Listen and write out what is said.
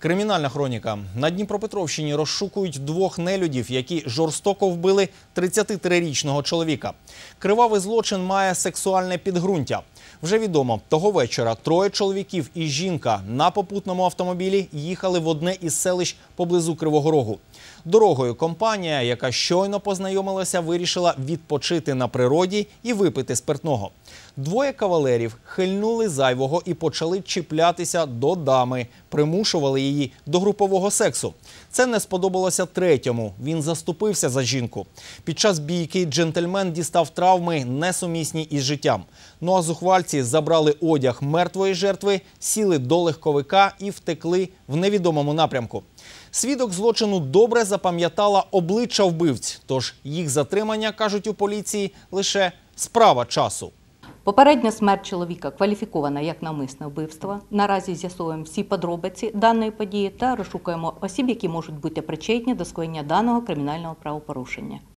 Кримінальна хроніка на Дніпропетровщині розшукують двох нелюдів, які жорстоко вбили 33-річного чоловіка. Кривавий злочин має сексуальне підґрунтя. Вже відомо того вечора троє чоловіків і жінка на попутному автомобілі їхали в одне із селищ поблизу Кривого Рогу. Дорогою компанія, яка щойно познайомилася, вирішила відпочити на природі і випити спиртного. Двоє кавалерів хильнули зайвого і почали чіплятися до дами, примушували її до групового сексу. Це не сподобалося третьому. Він заступився за жінку. Під час бійки джентльмен дістав травми несумісні із життям. Ну а зухвальці пожежники забрали одяг мертвої жертви, сіли до легковика і втекли в невідомому напрямку. Свідок злочину добре запам'ятала обличчя вбивць, тож їх затримання кажуть у поліції лише справа часу. Попередня смерть чоловіка кваліфікована як навмисне вбивство. Наразі з'ясовуємо всі подробиці даної події та розшукуємо осіб, які можуть бути причетні до скоєння даного кримінального правопорушення.